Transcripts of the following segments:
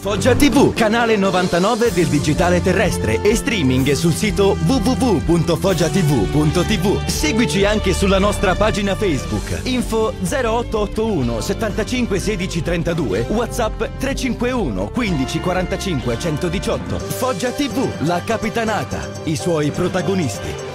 Foggia TV, canale 99 del digitale terrestre e streaming sul sito www.foggiatv.tv. Seguici anche sulla nostra pagina Facebook. Info 0881 75 16 32, WhatsApp 351 15 45 118. Foggia TV, la capitanata, i suoi protagonisti.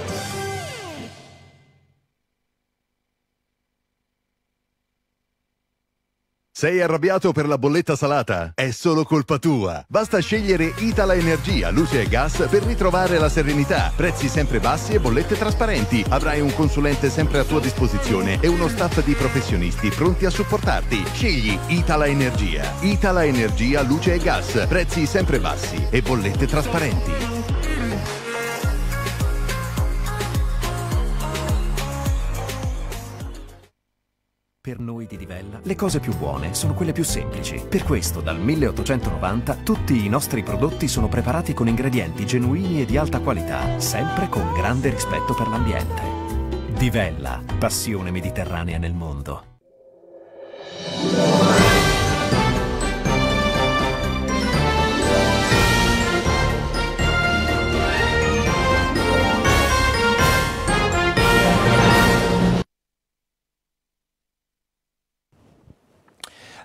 Sei arrabbiato per la bolletta salata? È solo colpa tua. Basta scegliere Itala Energia, luce e gas per ritrovare la serenità. Prezzi sempre bassi e bollette trasparenti. Avrai un consulente sempre a tua disposizione e uno staff di professionisti pronti a supportarti. Scegli Itala Energia. Itala Energia, luce e gas. Prezzi sempre bassi e bollette trasparenti. Per noi di Divella le cose più buone sono quelle più semplici. Per questo dal 1890 tutti i nostri prodotti sono preparati con ingredienti genuini e di alta qualità, sempre con grande rispetto per l'ambiente. Divella, passione mediterranea nel mondo.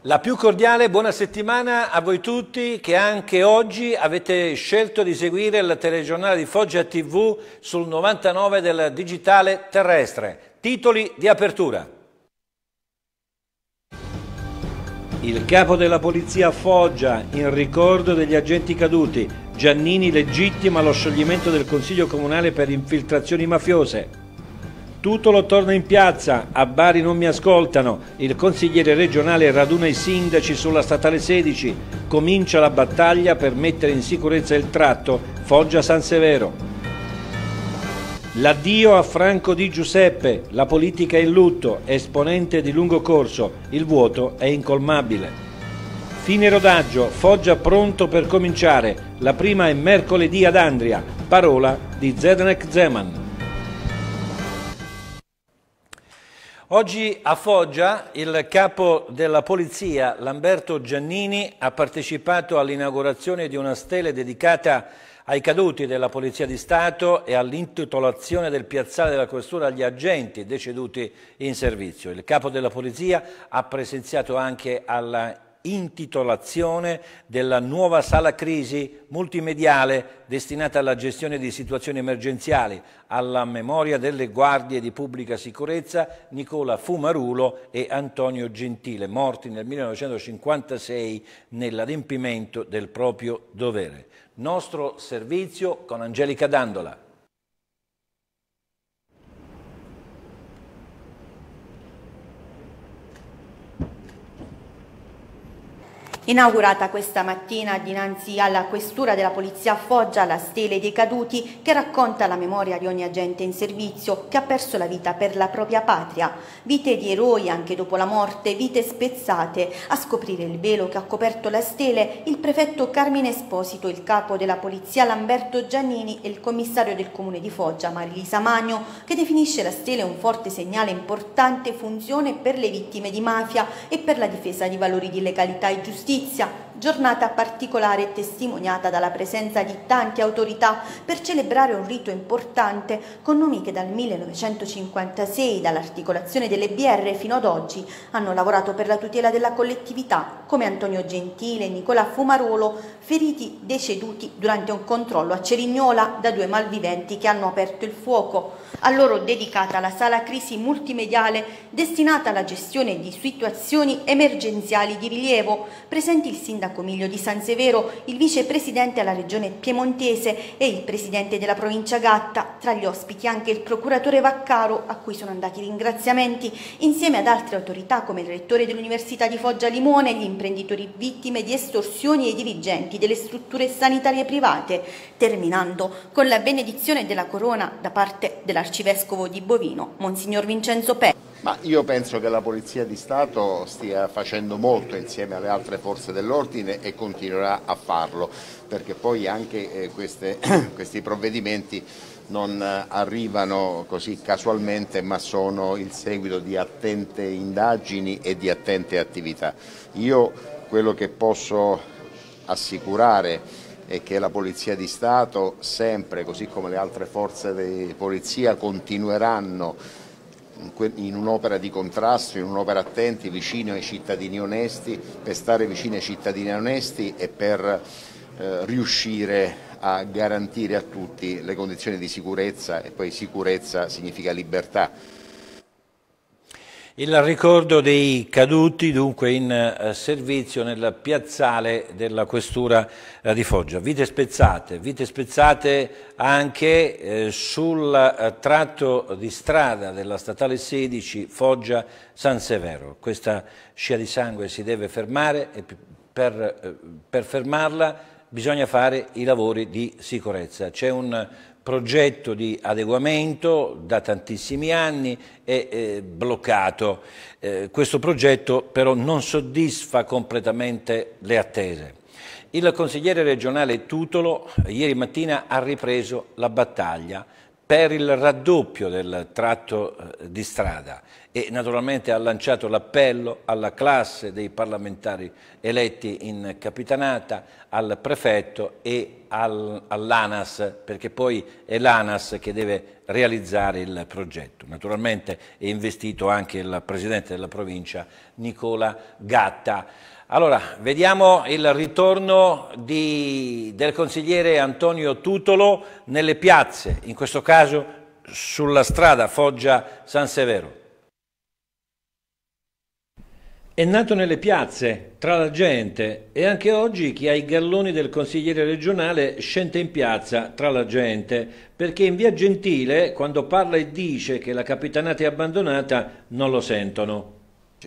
La più cordiale buona settimana a voi tutti che anche oggi avete scelto di seguire la telegiornale di Foggia TV sul 99 del digitale terrestre. Titoli di apertura. Il capo della polizia a Foggia, in ricordo degli agenti caduti, Giannini legittima lo scioglimento del Consiglio Comunale per infiltrazioni mafiose. Tutolo torna in piazza, a Bari non mi ascoltano, il consigliere regionale raduna i sindaci sulla statale 16, comincia la battaglia per mettere in sicurezza il tratto Foggia-San Severo. L'addio a Franco Di Giuseppe, la politica in lutto, esponente di lungo corso, il vuoto è incolmabile. Fine rodaggio, Foggia pronto per cominciare, la prima è mercoledì ad Andria, parola di Zednek Zeman. Oggi a Foggia il capo della polizia Lamberto Giannini ha partecipato all'inaugurazione di una stele dedicata ai caduti della Polizia di Stato e all'intitolazione del piazzale della questura agli agenti deceduti in servizio. Il capo della polizia ha presenziato anche alla intitolazione della nuova sala crisi multimediale destinata alla gestione di situazioni emergenziali, alla memoria delle guardie di pubblica sicurezza Nicola Fumarulo e Antonio Gentile, morti nel 1956 nell'adempimento del proprio dovere. Nostro servizio con Angelica Dandola. Inaugurata questa mattina dinanzi alla questura della Polizia a Foggia la stele dei caduti che racconta la memoria di ogni agente in servizio che ha perso la vita per la propria patria. Vite di eroi anche dopo la morte, vite spezzate. A scoprire il velo che ha coperto la stele il prefetto Carmine Esposito, il capo della Polizia Lamberto Giannini e il commissario del comune di Foggia Marilisa Magno che definisce la stele un forte segnale importante funzione per le vittime di mafia e per la difesa di valori di legalità e giustizia 想。giornata particolare testimoniata dalla presenza di tante autorità per celebrare un rito importante con nomi che dal 1956, dall'articolazione delle BR fino ad oggi, hanno lavorato per la tutela della collettività, come Antonio Gentile e Nicola Fumarolo, feriti deceduti durante un controllo a Cerignola da due malviventi che hanno aperto il fuoco. A loro dedicata la sala crisi multimediale destinata alla gestione di situazioni emergenziali di rilievo, presenti il sindaco Francomiglio di San Severo, il vicepresidente alla regione piemontese e il presidente della provincia Gatta, tra gli ospiti anche il procuratore Vaccaro a cui sono andati ringraziamenti, insieme ad altre autorità come il rettore dell'Università di Foggia Limone, gli imprenditori vittime di estorsioni e i dirigenti delle strutture sanitarie private, terminando con la benedizione della corona da parte dell'arcivescovo di Bovino, Monsignor Vincenzo Pe. Ma io penso che la Polizia di Stato stia facendo molto insieme alle altre forze dell'ordine e continuerà a farlo, perché poi anche eh, queste, questi provvedimenti non eh, arrivano così casualmente ma sono il seguito di attente indagini e di attente attività. Io quello che posso assicurare è che la Polizia di Stato sempre, così come le altre forze di polizia, continueranno in un'opera di contrasto, in un'opera attenti, vicino ai cittadini onesti, per stare vicino ai cittadini onesti e per eh, riuscire a garantire a tutti le condizioni di sicurezza e poi sicurezza significa libertà il ricordo dei caduti dunque in eh, servizio nel piazzale della questura eh, di Foggia. Vite spezzate, vite spezzate anche eh, sul eh, tratto di strada della statale 16 Foggia San Severo. Questa scia di sangue si deve fermare e per, per fermarla bisogna fare i lavori di sicurezza. C'è un progetto di adeguamento da tantissimi anni è eh, bloccato. Eh, questo progetto però non soddisfa completamente le attese. Il consigliere regionale Tutolo ieri mattina ha ripreso la battaglia per il raddoppio del tratto eh, di strada e naturalmente ha lanciato l'appello alla classe dei parlamentari eletti in capitanata, al prefetto e al, all'ANAS, perché poi è l'ANAS che deve realizzare il progetto. Naturalmente è investito anche il presidente della provincia Nicola Gatta. Allora, vediamo il ritorno di, del consigliere Antonio Tutolo nelle piazze, in questo caso sulla strada Foggia-San Severo. È nato nelle piazze, tra la gente, e anche oggi chi ha i galloni del consigliere regionale scende in piazza, tra la gente, perché in via Gentile, quando parla e dice che la capitanata è abbandonata, non lo sentono.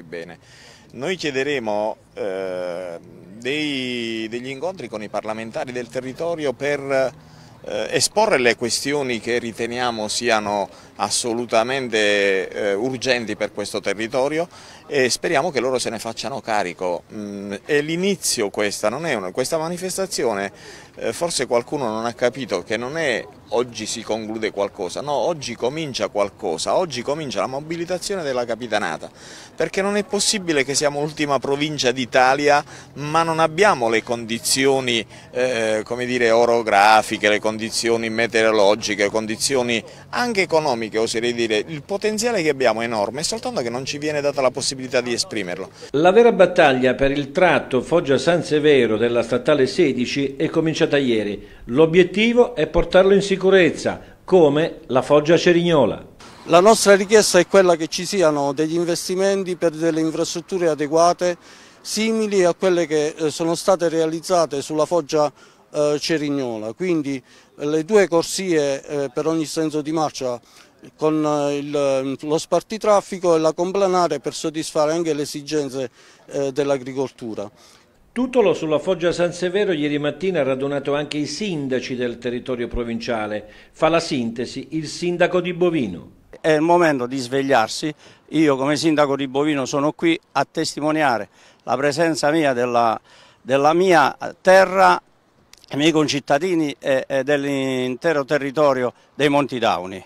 Bene. Noi chiederemo eh, dei, degli incontri con i parlamentari del territorio per eh, esporre le questioni che riteniamo siano assolutamente eh, urgenti per questo territorio e speriamo che loro se ne facciano carico. Mm, è l'inizio questa, non è una, questa manifestazione eh, forse qualcuno non ha capito che non è oggi si conclude qualcosa, no, oggi comincia qualcosa, oggi comincia la mobilitazione della capitanata, perché non è possibile che siamo l'ultima provincia d'Italia ma non abbiamo le condizioni eh, come dire, orografiche, le condizioni meteorologiche, le condizioni anche economiche, oserei dire, il potenziale che abbiamo è enorme, è soltanto che non ci viene data la possibilità di esprimerlo. La vera battaglia per il tratto Foggia-San Severo della statale 16 è cominciata pronuncia da ieri. L'obiettivo è portarlo in sicurezza, come la Foggia Cerignola. La nostra richiesta è quella che ci siano degli investimenti per delle infrastrutture adeguate simili a quelle che eh, sono state realizzate sulla Foggia eh, Cerignola, quindi eh, le due corsie per ogni senso di marcia con il, mm, lo spartitraffico e la complanare per soddisfare anche le esigenze dell'agricoltura. Tutolo sulla Foggia San Severo ieri mattina ha radunato anche i sindaci del territorio provinciale. Fa la sintesi il sindaco di Bovino. È il momento di svegliarsi. Io come sindaco di Bovino sono qui a testimoniare la presenza mia della, della mia terra, i miei concittadini e, e dell'intero territorio dei Monti Dauni.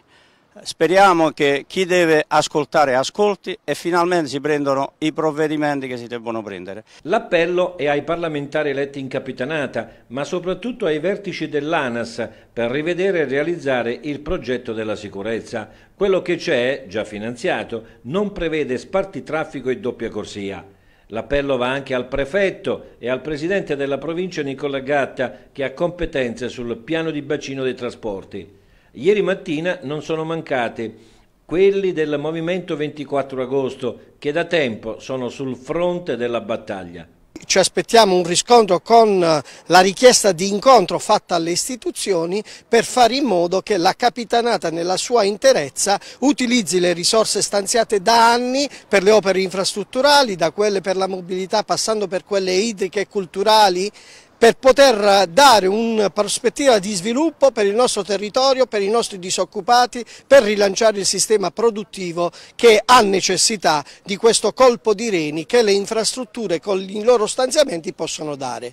Speriamo che chi deve ascoltare ascolti e finalmente si prendono i provvedimenti che si devono prendere. L'appello è ai parlamentari eletti in capitanata, ma soprattutto ai vertici dell'ANAS per rivedere e realizzare il progetto della sicurezza. Quello che c'è, già finanziato, non prevede sparti traffico e doppia corsia. L'appello va anche al prefetto e al presidente della provincia Nicola Gatta che ha competenze sul piano di bacino dei trasporti. Ieri mattina non sono mancate quelli del Movimento 24 agosto che da tempo sono sul fronte della battaglia. Ci aspettiamo un riscontro con la richiesta di incontro fatta alle istituzioni per fare in modo che la capitanata nella sua interezza utilizzi le risorse stanziate da anni per le opere infrastrutturali, da quelle per la mobilità passando per quelle idriche e culturali per poter dare una prospettiva di sviluppo per il nostro territorio, per i nostri disoccupati, per rilanciare il sistema produttivo che ha necessità di questo colpo di reni che le infrastrutture con i loro stanziamenti possono dare.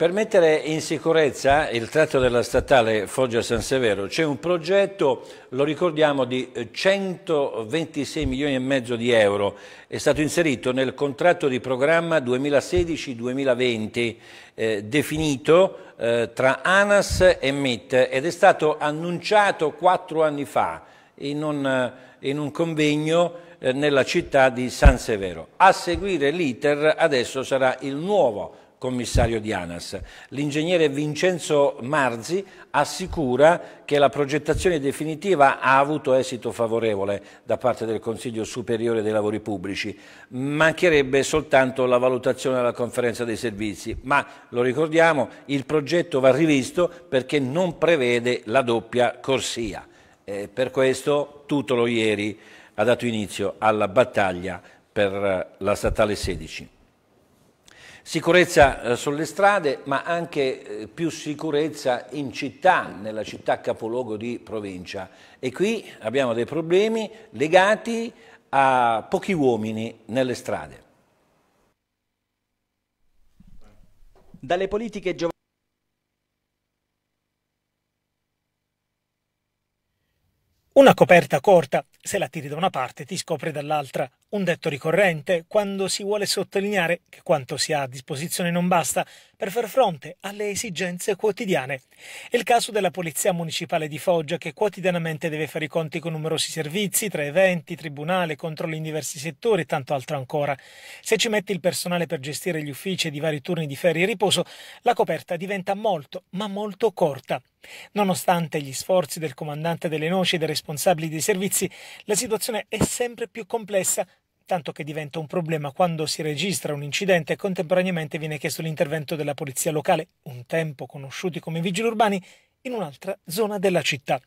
Per mettere in sicurezza il tratto della statale Foggia-San Severo c'è un progetto, lo ricordiamo, di 126 milioni e mezzo di euro. È stato inserito nel contratto di programma 2016-2020 eh, definito eh, tra ANAS e MIT ed è stato annunciato quattro anni fa in un, in un convegno eh, nella città di San Severo. A seguire l'iter adesso sarà il nuovo commissario di ANAS. L'ingegnere Vincenzo Marzi assicura che la progettazione definitiva ha avuto esito favorevole da parte del Consiglio Superiore dei Lavori Pubblici. Mancherebbe soltanto la valutazione della conferenza dei servizi, ma lo ricordiamo, il progetto va rivisto perché non prevede la doppia corsia. E per questo Tutolo ieri ha dato inizio alla battaglia per la statale 16. Sicurezza eh, sulle strade, ma anche eh, più sicurezza in città, nella città capoluogo di provincia. E qui abbiamo dei problemi legati a pochi uomini nelle strade. Dalle politiche giovanili Una coperta corta, se la tiri da una parte ti scopre dall'altra, un detto ricorrente quando si vuole sottolineare che quanto si ha a disposizione non basta, per far fronte alle esigenze quotidiane. È il caso della Polizia Municipale di Foggia che quotidianamente deve fare i conti con numerosi servizi, tra eventi, tribunale, controlli in diversi settori e tanto altro ancora. Se ci metti il personale per gestire gli uffici e di vari turni di ferie e riposo, la coperta diventa molto, ma molto corta. Nonostante gli sforzi del comandante delle noci e dei responsabili dei servizi, la situazione è sempre più complessa tanto che diventa un problema quando si registra un incidente e contemporaneamente viene chiesto l'intervento della polizia locale, un tempo conosciuti come vigili urbani, in un'altra zona della città.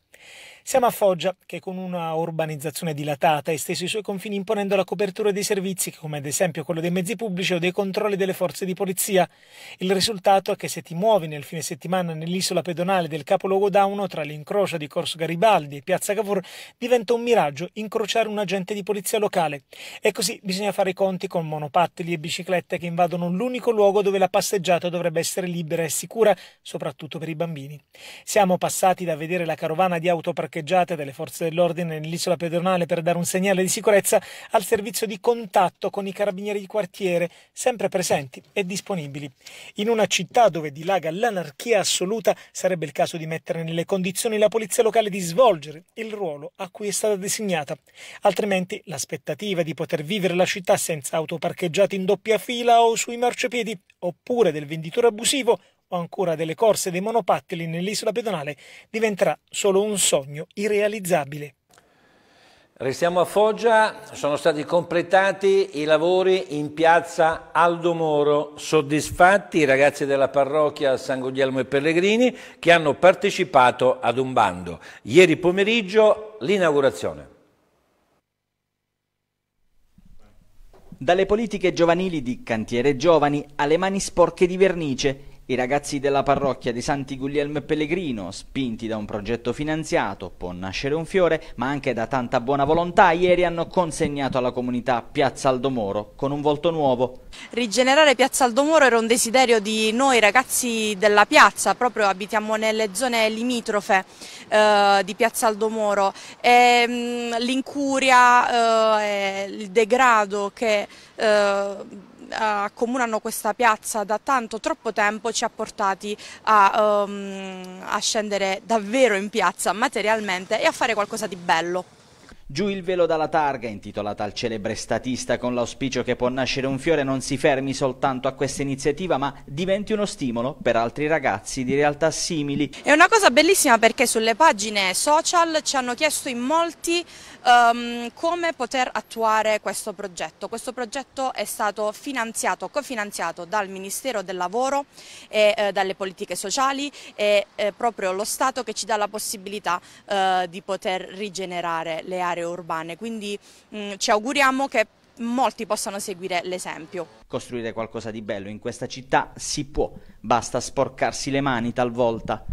Siamo a Foggia, che con una urbanizzazione dilatata ha esteso i suoi confini imponendo la copertura dei servizi, come ad esempio quello dei mezzi pubblici o dei controlli delle forze di polizia. Il risultato è che se ti muovi nel fine settimana nell'isola pedonale del capoluogo Dauno, tra l'incrocio di Corso Garibaldi e Piazza Cavour, diventa un miraggio incrociare un agente di polizia locale. E così bisogna fare i conti con monopattili e biciclette che invadono l'unico luogo dove la passeggiata dovrebbe essere libera e sicura, soprattutto per i bambini. Siamo passati da vedere la carovana di autoparcheggio parcheggiate dalle forze dell'ordine nell'isola pedonale per dare un segnale di sicurezza al servizio di contatto con i carabinieri di quartiere, sempre presenti e disponibili. In una città dove dilaga l'anarchia assoluta sarebbe il caso di mettere nelle condizioni la polizia locale di svolgere il ruolo a cui è stata designata, altrimenti l'aspettativa di poter vivere la città senza auto parcheggiate in doppia fila o sui marciapiedi, oppure del venditore abusivo, o ancora delle corse dei monopattili nell'isola pedonale diventerà solo un sogno irrealizzabile. Restiamo a Foggia, sono stati completati i lavori in piazza Aldo Moro, soddisfatti i ragazzi della parrocchia San Guglielmo e Pellegrini che hanno partecipato ad un bando. Ieri pomeriggio l'inaugurazione. Dalle politiche giovanili di Cantiere Giovani alle mani sporche di vernice, i ragazzi della parrocchia di Santi Guglielmo e Pellegrino, spinti da un progetto finanziato, può nascere un fiore, ma anche da tanta buona volontà, ieri hanno consegnato alla comunità Piazza Aldomoro con un volto nuovo. Rigenerare Piazza Aldomoro era un desiderio di noi ragazzi della piazza, proprio abitiamo nelle zone limitrofe eh, di Piazza Aldomoro. Mm, l'incuria, eh, il degrado che... Eh, eh, accomunano questa piazza da tanto troppo tempo ci ha portati a, um, a scendere davvero in piazza materialmente e a fare qualcosa di bello. Giù il velo dalla targa, intitolata al celebre statista con l'auspicio che può nascere un fiore, non si fermi soltanto a questa iniziativa, ma diventi uno stimolo per altri ragazzi di realtà simili. È una cosa bellissima perché sulle pagine social ci hanno chiesto in molti um, come poter attuare questo progetto. Questo progetto è stato finanziato, cofinanziato dal Ministero del Lavoro e eh, dalle politiche sociali e eh, proprio lo Stato che ci dà la possibilità eh, di poter rigenerare le aree aree urbane, quindi mh, mm, ci auguriamo che molti possano seguire l'esempio. Costruire qualcosa di bello in questa città si può, basta sporcarsi le mani talvolta.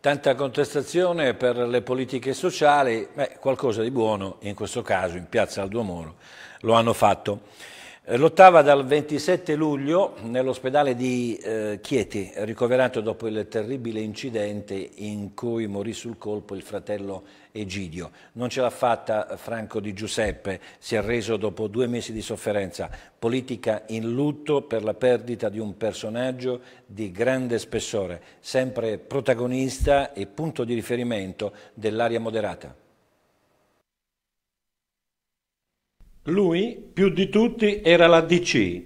Tanta contestazione per le politiche sociali, Beh, qualcosa di buono in questo caso in piazza al Duomoro lo hanno fatto. Eh, lottava dal 27 luglio nell'ospedale di eh, Chieti, ricoverato dopo il terribile incidente in cui morì sul colpo il fratello Egidio. Non ce l'ha fatta eh, Franco Di Giuseppe, si è reso dopo due mesi di sofferenza, politica in lutto per la perdita di un personaggio di grande spessore, sempre protagonista e punto di riferimento dell'area moderata. Lui, più di tutti, era la DC.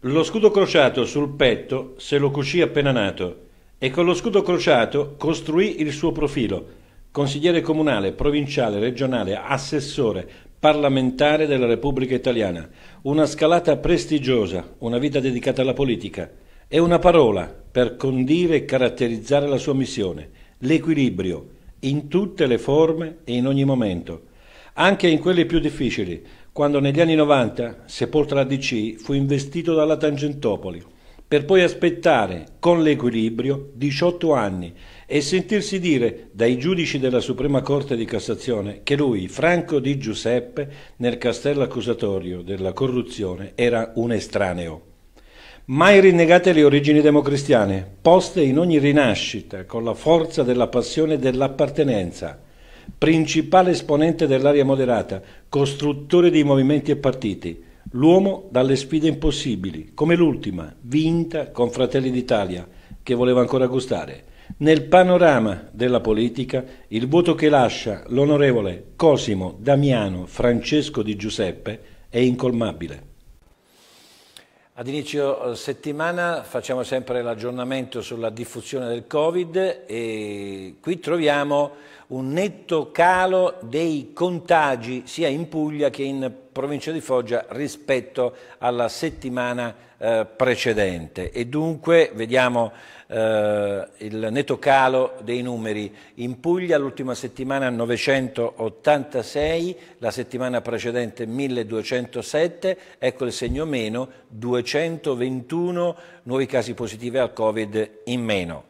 Lo scudo crociato sul petto se lo cucì appena nato e con lo scudo crociato costruì il suo profilo consigliere comunale, provinciale, regionale, assessore, parlamentare della Repubblica Italiana, una scalata prestigiosa, una vita dedicata alla politica e una parola per condire e caratterizzare la sua missione, l'equilibrio, in tutte le forme e in ogni momento, anche in quelle più difficili, quando negli anni 90, sepolto la DC, fu investito dalla Tangentopoli per poi aspettare con l'equilibrio 18 anni e sentirsi dire dai giudici della Suprema Corte di Cassazione che lui, Franco di Giuseppe, nel castello accusatorio della corruzione era un estraneo. Mai rinnegate le origini democristiane, poste in ogni rinascita con la forza della passione e dell'appartenenza. Principale esponente dell'area moderata, costruttore di movimenti e partiti, l'uomo dalle sfide impossibili, come l'ultima, vinta con Fratelli d'Italia, che voleva ancora gustare. Nel panorama della politica, il voto che lascia l'onorevole Cosimo Damiano Francesco di Giuseppe è incolmabile. Ad inizio eh, settimana facciamo sempre l'aggiornamento sulla diffusione del Covid e qui troviamo un netto calo dei contagi sia in Puglia che in provincia di Foggia rispetto alla settimana eh, precedente e dunque vediamo eh, il netto calo dei numeri in Puglia l'ultima settimana 986 la settimana precedente 1207 ecco il segno meno 221 nuovi casi positivi al covid in meno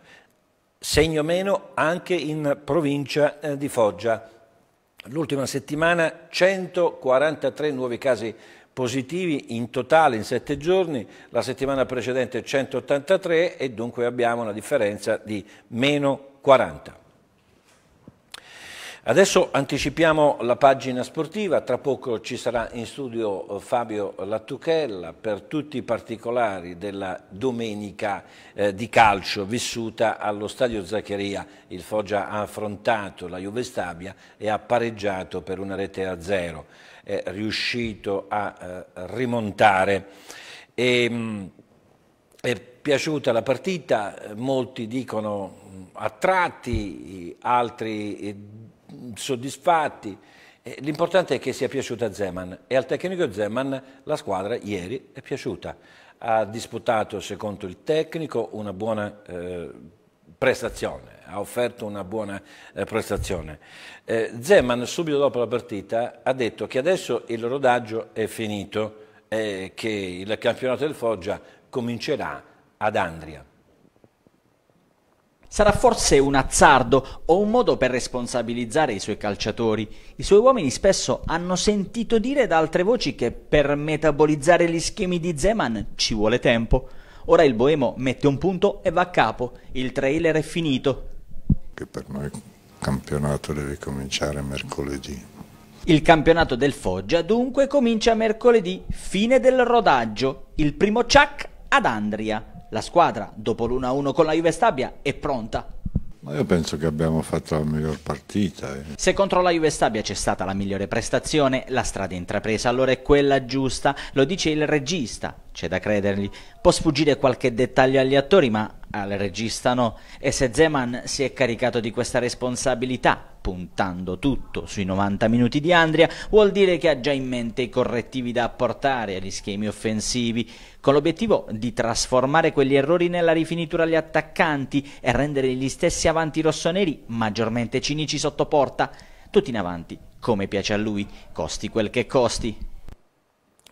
segno meno anche in provincia eh, di Foggia. L'ultima settimana 143 nuovi casi positivi in totale in 7 giorni, la settimana precedente 183 e dunque abbiamo una differenza di meno 40. Adesso anticipiamo la pagina sportiva, tra poco ci sarà in studio eh, Fabio Lattuchella per tutti i particolari della domenica eh, di calcio vissuta allo Stadio Zaccheria. Il Foggia ha affrontato la Juve Stabia e ha pareggiato per una rete a zero, è riuscito a eh, rimontare. E, ehm, mh, è piaciuta la partita, eh, molti dicono a tratti, altri eh, soddisfatti. Eh, l'importante è che sia piaciuta a Zeman e al tecnico Zeman la squadra ieri è piaciuta. Ha disputato, secondo il tecnico, una buona eh, prestazione, ha offerto una buona eh, prestazione. Eh, Zeman subito dopo la partita ha detto che adesso il rodaggio è finito e che il campionato del Foggia comincerà ad Andria. Sarà forse un azzardo o un modo per responsabilizzare i suoi calciatori. I suoi uomini spesso hanno sentito dire da altre voci che per metabolizzare gli schemi di Zeman ci vuole tempo. Ora il Boemo mette un punto e va a capo. Il trailer è finito. Che per noi il campionato deve cominciare mercoledì. Il campionato del Foggia dunque comincia mercoledì, fine del rodaggio, il primo ciac ad Andria la squadra dopo l'1-1 con la Juve Stabia è pronta. Ma io penso che abbiamo fatto la miglior partita. Eh. Se contro la Juve Stabia c'è stata la migliore prestazione, la strada intrapresa allora è quella giusta, lo dice il regista, c'è da credergli. Può sfuggire qualche dettaglio agli attori, ma al regista no, e se Zeman si è caricato di questa responsabilità, puntando tutto sui 90 minuti di Andria, vuol dire che ha già in mente i correttivi da apportare agli schemi offensivi, con l'obiettivo di trasformare quegli errori nella rifinitura agli attaccanti e rendere gli stessi avanti rossoneri maggiormente cinici sotto porta, tutti in avanti, come piace a lui, costi quel che costi.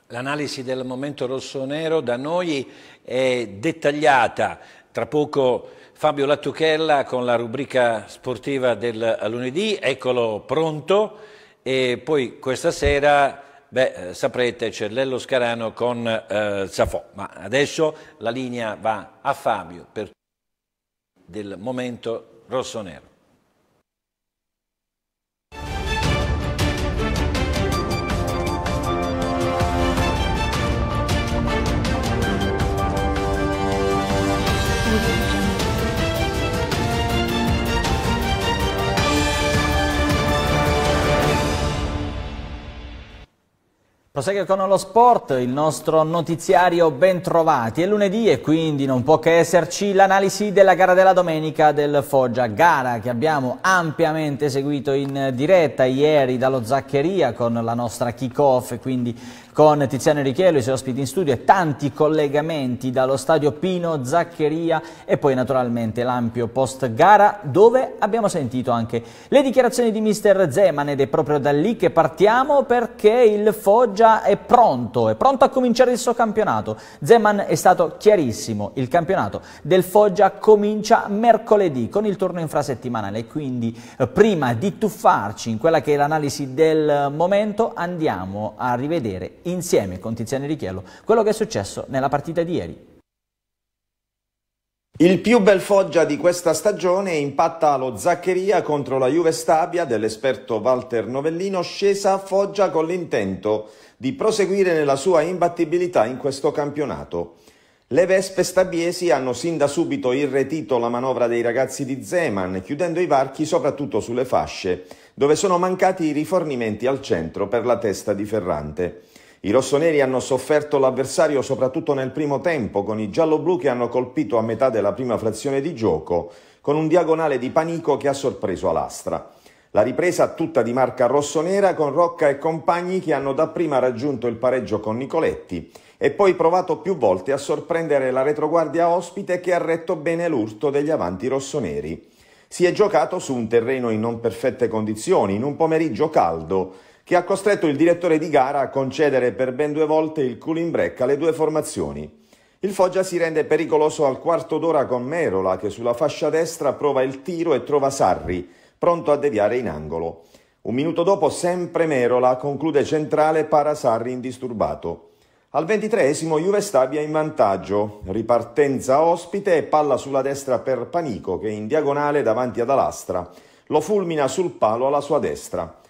L'analisi del momento rossonero da noi è dettagliata, tra poco Fabio Lattuchella con la rubrica sportiva del eh, lunedì, eccolo pronto. E poi questa sera, beh, eh, saprete, c'è Lello Scarano con eh, Zafò. Ma adesso la linea va a Fabio per del momento rosso-nero. Prosegue con lo sport, il nostro notiziario ben trovati. È lunedì e quindi non può che esserci l'analisi della gara della domenica del Foggia. Gara che abbiamo ampiamente seguito in diretta ieri dallo Zaccheria con la nostra kick-off, quindi con Tiziano Richiello, i suoi ospiti in studio e tanti collegamenti dallo stadio Pino Zaccheria e poi naturalmente l'ampio post gara dove abbiamo sentito anche le dichiarazioni di mister Zeman ed è proprio da lì che partiamo perché il Foggia è pronto, è pronto a cominciare il suo campionato. Zeman è stato chiarissimo, il campionato del Foggia comincia mercoledì con il turno infrasettimanale quindi eh, prima di tuffarci in quella che è l'analisi del momento andiamo a rivedere insieme con Tiziano Richiello quello che è successo nella partita di ieri. Il più bel foggia di questa stagione impatta lo Zaccheria contro la Juve Stabia dell'esperto Walter Novellino scesa a Foggia con l'intento di proseguire nella sua imbattibilità in questo campionato. Le Vespe stabiesi hanno sin da subito irretito la manovra dei ragazzi di Zeman chiudendo i varchi soprattutto sulle fasce dove sono mancati i rifornimenti al centro per la testa di Ferrante. I rossoneri hanno sofferto l'avversario soprattutto nel primo tempo, con i gialloblu che hanno colpito a metà della prima frazione di gioco, con un diagonale di panico che ha sorpreso Alastra. La ripresa tutta di marca rossonera con Rocca e compagni che hanno dapprima raggiunto il pareggio con Nicoletti e poi provato più volte a sorprendere la retroguardia ospite che ha retto bene l'urto degli avanti rossoneri. Si è giocato su un terreno in non perfette condizioni, in un pomeriggio caldo, che ha costretto il direttore di gara a concedere per ben due volte il cooling break alle due formazioni. Il Foggia si rende pericoloso al quarto d'ora con Merola che sulla fascia destra prova il tiro e trova Sarri, pronto a deviare in angolo. Un minuto dopo sempre Merola conclude centrale para Sarri indisturbato. Al ventitreesimo Juve Stabia in vantaggio, ripartenza ospite e palla sulla destra per Panico che in diagonale davanti ad Alastra lo fulmina sul palo alla sua destra.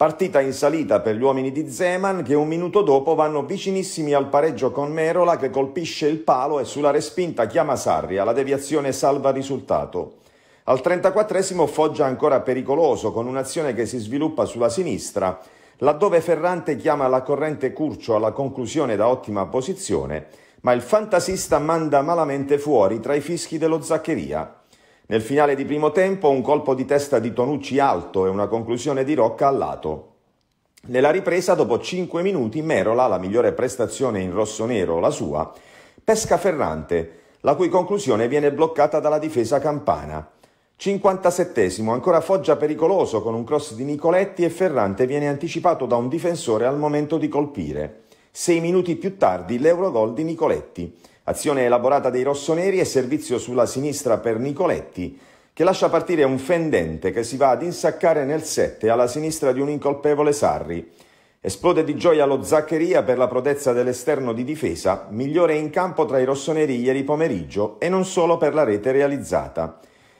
Partita in salita per gli uomini di Zeman che un minuto dopo vanno vicinissimi al pareggio con Merola che colpisce il palo e sulla respinta chiama Sarri, alla deviazione salva risultato. Al 34 esimo Foggia ancora pericoloso con un'azione che si sviluppa sulla sinistra, laddove Ferrante chiama la corrente Curcio alla conclusione da ottima posizione, ma il fantasista manda malamente fuori tra i fischi dello Zaccheria. Nel finale di primo tempo un colpo di testa di Tonucci alto e una conclusione di Rocca al lato. Nella ripresa, dopo 5 minuti, Merola, la migliore prestazione in rosso-nero, la sua, pesca Ferrante, la cui conclusione viene bloccata dalla difesa campana. 57 ancora Foggia pericoloso con un cross di Nicoletti e Ferrante viene anticipato da un difensore al momento di colpire. 6 minuti più tardi l'Eurogol di Nicoletti. Azione elaborata dei rossoneri e servizio sulla sinistra per Nicoletti, che lascia partire un fendente che si va ad insaccare nel 7 alla sinistra di un incolpevole Sarri. Esplode di gioia lo Zaccheria per la prodezza dell'esterno di difesa, migliore in campo tra i rossoneri ieri pomeriggio e non solo per la rete realizzata.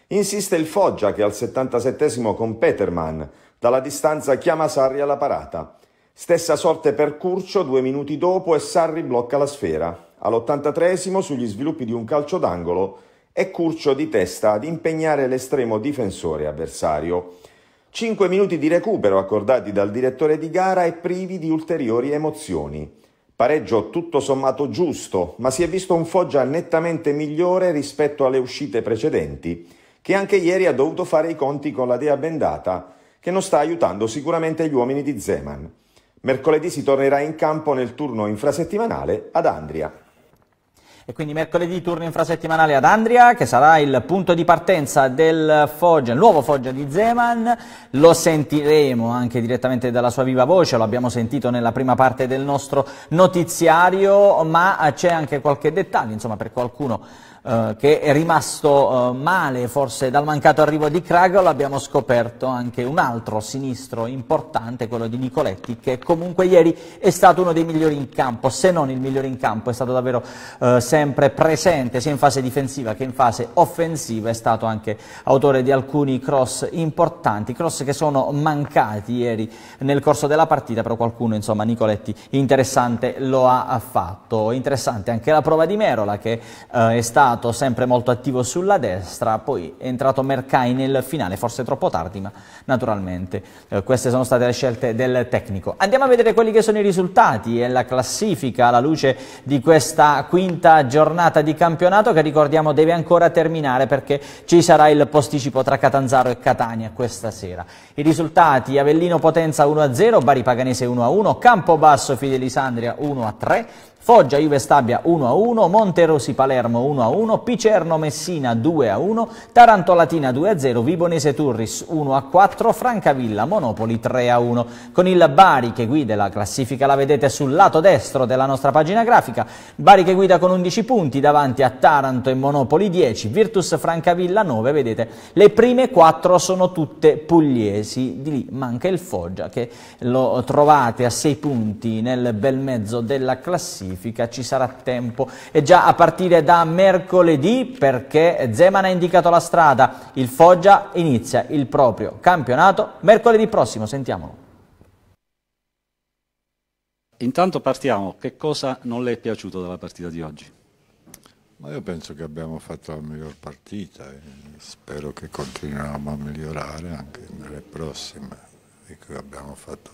Insiste il Foggia che al 77 con Peterman, dalla distanza chiama Sarri alla parata. Stessa sorte per Curcio due minuti dopo e Sarri blocca la sfera. All'83 sugli sviluppi di un calcio d'angolo è Curcio di testa ad impegnare l'estremo difensore avversario. Cinque minuti di recupero accordati dal direttore di gara e privi di ulteriori emozioni. Pareggio tutto sommato giusto, ma si è visto un Foggia nettamente migliore rispetto alle uscite precedenti, che anche ieri ha dovuto fare i conti con la Dea Bendata, che non sta aiutando sicuramente gli uomini di Zeman. Mercoledì si tornerà in campo nel turno infrasettimanale ad Andria. E quindi mercoledì turno infrasettimanale ad Andria, che sarà il punto di partenza del Foggia, nuovo Foggia di Zeman. Lo sentiremo anche direttamente dalla sua viva voce, lo abbiamo sentito nella prima parte del nostro notiziario, ma c'è anche qualche dettaglio, insomma, per qualcuno eh, che è rimasto eh, male forse dal mancato arrivo di Cragol, abbiamo scoperto anche un altro sinistro importante, quello di Nicoletti, che comunque ieri è stato uno dei migliori in campo, se non il migliore in campo, è stato davvero eh, sempre presente sia in fase difensiva che in fase offensiva, è stato anche autore di alcuni cross importanti, cross che sono mancati ieri nel corso della partita, però qualcuno, insomma, Nicoletti interessante lo ha fatto. Interessante anche la prova di Merola che eh, è stata Mortato sempre molto attivo sulla destra, poi è entrato Mercai nel finale, forse troppo tardi, ma naturalmente eh, queste sono state le scelte del tecnico. Andiamo a vedere quelli che sono i risultati e la classifica alla luce di questa quinta giornata di campionato che ricordiamo deve ancora terminare perché ci sarà il posticipo tra Catanzaro e Catania questa sera. I risultati Avellino Potenza 1-0, Bari Paganese 1-1, Campobasso Fidelisandria 1-3, Foggia Juve Stabia 1-1, Monterosi Palermo 1-1, Picerno Messina 2-1, Taranto Latina 2-0, Vibonese Turris 1-4, Francavilla Monopoli 3-1. Con il Bari che guida la classifica la vedete sul lato destro della nostra pagina grafica, Bari che guida con 11 punti davanti a Taranto e Monopoli 10, Virtus Francavilla 9, vedete le prime 4 sono tutte pugliesi, di lì manca il Foggia che lo trovate a 6 punti nel bel mezzo della classifica classifica, ci sarà tempo e già a partire da mercoledì perché Zeman ha indicato la strada, il Foggia inizia il proprio campionato mercoledì prossimo, sentiamolo. Intanto partiamo, che cosa non le è piaciuto della partita di oggi? Ma io penso che abbiamo fatto la miglior partita e spero che continuiamo a migliorare anche nelle prossime. Dico, ecco, abbiamo fatto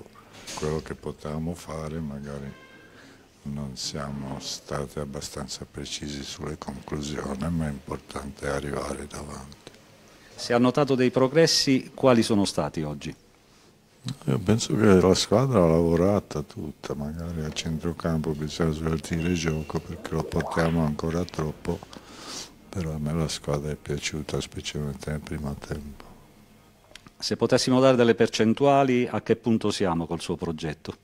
quello che potevamo fare, magari non siamo stati abbastanza precisi sulle conclusioni, ma è importante arrivare davanti. Si ha notato dei progressi, quali sono stati oggi? Io penso che la squadra ha lavorato tutta, magari a centrocampo bisogna sveltire il gioco perché lo portiamo ancora troppo, però a me la squadra è piaciuta specialmente nel primo tempo. Se potessimo dare delle percentuali, a che punto siamo col suo progetto?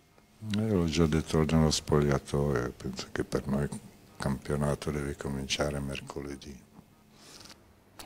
Eh, l'ho già detto nello spogliatoio, penso che per noi il campionato deve cominciare mercoledì.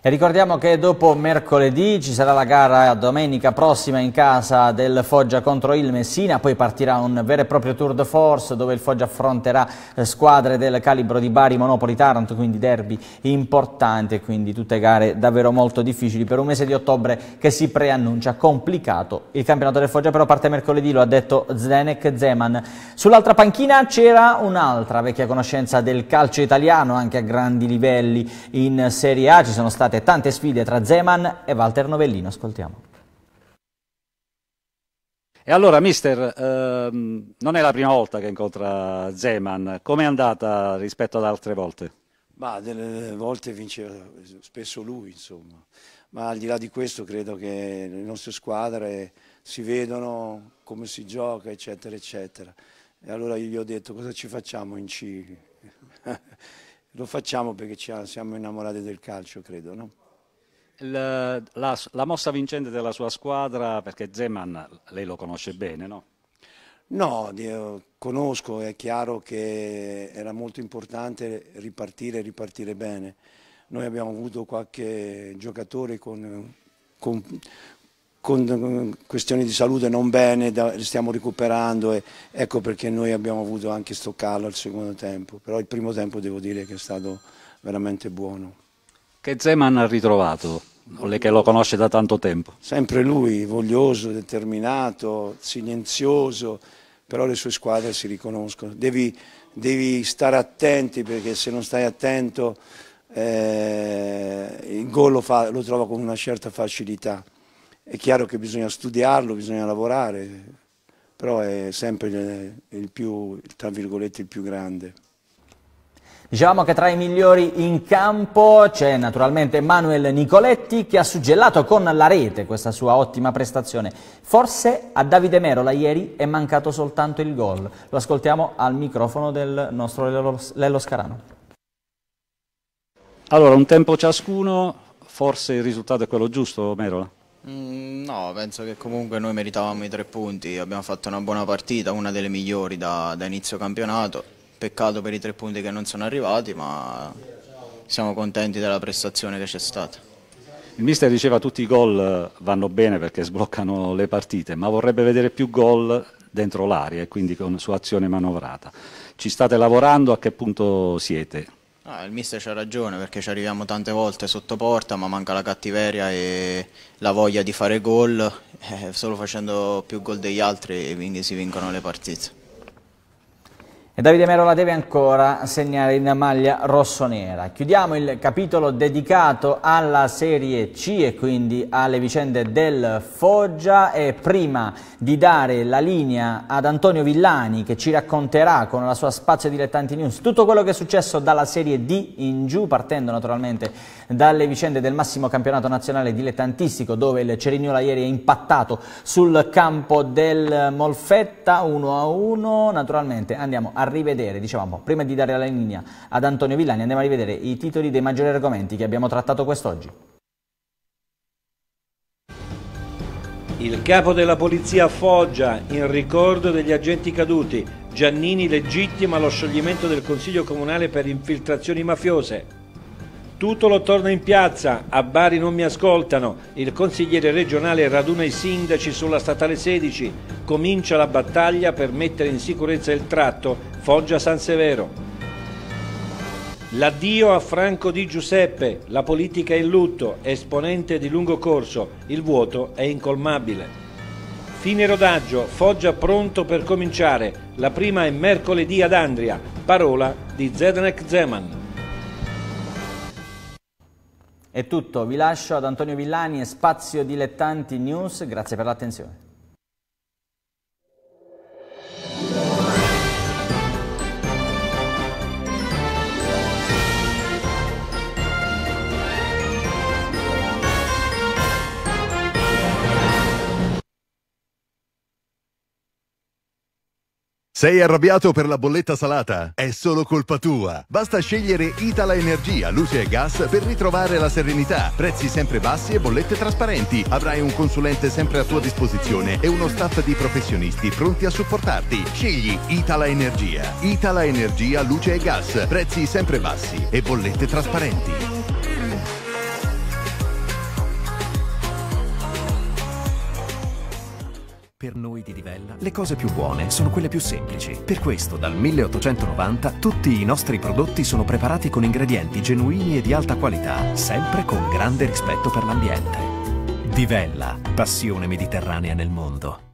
E ricordiamo che dopo mercoledì ci sarà la gara domenica prossima in casa del Foggia contro il Messina, poi partirà un vero e proprio tour de force dove il Foggia affronterà eh, squadre del calibro di Bari, Monopoli, Taranto, quindi derby importanti, e quindi tutte gare davvero molto difficili per un mese di ottobre che si preannuncia complicato. Il campionato del Foggia però parte mercoledì, lo ha detto Zdenek Zeman. Sull'altra panchina c'era un'altra vecchia conoscenza del calcio italiano, anche a grandi livelli in Serie A, ci sono stati state tante sfide tra Zeman e Walter Novellino. Ascoltiamo. E allora, mister, ehm, non è la prima volta che incontra Zeman. Com'è andata rispetto ad altre volte? Ma delle volte vince spesso lui, insomma. Ma al di là di questo credo che le nostre squadre si vedono come si gioca, eccetera, eccetera. E allora io gli ho detto cosa ci facciamo in C? Lo facciamo perché ci siamo innamorati del calcio, credo, no? la, la, la, mossa vincente della sua squadra, perché Zeman lei lo conosce bene, no? No, io conosco, è chiaro che era molto importante ripartire e ripartire bene. Noi abbiamo avuto qualche giocatore con, con, con eh, questioni di salute non bene, da, stiamo recuperando e ecco perché noi abbiamo avuto anche sto calo al secondo tempo, però il primo tempo devo dire che è stato veramente buono. Che Zeman ha ritrovato, che lo conosce da tanto tempo? Sempre lui, voglioso, determinato, silenzioso, però le sue squadre si riconoscono. Devi, devi stare attenti perché se non stai attento eh, il gol lo, lo trova con una certa facilità. È chiaro che bisogna studiarlo, bisogna lavorare, però è sempre il più, tra virgolette, il più grande. Diciamo che tra i migliori in campo c'è naturalmente Manuel Nicoletti che ha suggellato con la rete questa sua ottima prestazione. Forse a Davide Merola ieri è mancato soltanto il gol. Lo ascoltiamo al microfono del nostro Lello Scarano. Allora, un tempo ciascuno, forse il risultato è quello giusto, Merola? Mm, no, penso che comunque noi meritavamo i tre punti, abbiamo fatto una buona partita, una delle migliori da, da inizio campionato, peccato per i tre punti che non sono arrivati, ma siamo contenti della prestazione che c'è stata. Il mister diceva che tutti i gol eh, vanno bene perché sbloccano le partite, ma vorrebbe vedere più gol dentro l'aria e quindi con, su azione manovrata. Ci state lavorando? A che punto siete? Ah, il mister c'ha ragione perché ci arriviamo tante volte sotto porta ma manca la cattiveria e la voglia di fare gol, eh, solo facendo più gol degli altri e quindi si vincono le partite. E Davide Merola deve ancora segnare in maglia rossonera. Chiudiamo il capitolo dedicato alla Serie C e quindi alle vicende del Foggia e prima di dare la linea ad Antonio Villani che ci racconterà con la sua Spazio Dilettanti News tutto quello che è successo dalla Serie D in giù partendo naturalmente dalle vicende del massimo campionato nazionale dilettantistico dove il Cerignola ieri è impattato sul campo del Molfetta 1-1. a Naturalmente andiamo a rivedere, diciamo prima di dare la linea ad Antonio Villani, andiamo a rivedere i titoli dei maggiori argomenti che abbiamo trattato quest'oggi. Il capo della polizia a Foggia, in ricordo degli agenti caduti, Giannini legittima lo scioglimento del Consiglio Comunale per infiltrazioni mafiose. Tutolo torna in piazza, a Bari non mi ascoltano, il consigliere regionale raduna i sindaci sulla statale 16, comincia la battaglia per mettere in sicurezza il tratto Foggia-San Severo. L'addio a Franco Di Giuseppe, la politica in lutto, esponente di lungo corso, il vuoto è incolmabile. Fine rodaggio, Foggia pronto per cominciare, la prima è mercoledì ad Andria, parola di Zednek Zeman. È tutto, vi lascio ad Antonio Villani e Spazio Dilettanti News, grazie per l'attenzione. Sei arrabbiato per la bolletta salata? È solo colpa tua. Basta scegliere Itala Energia, luce e gas per ritrovare la serenità. Prezzi sempre bassi e bollette trasparenti. Avrai un consulente sempre a tua disposizione e uno staff di professionisti pronti a supportarti. Scegli Itala Energia. Itala Energia, luce e gas. Prezzi sempre bassi e bollette trasparenti. Per noi di Divella le cose più buone sono quelle più semplici. Per questo dal 1890 tutti i nostri prodotti sono preparati con ingredienti genuini e di alta qualità, sempre con grande rispetto per l'ambiente. Divella, passione mediterranea nel mondo.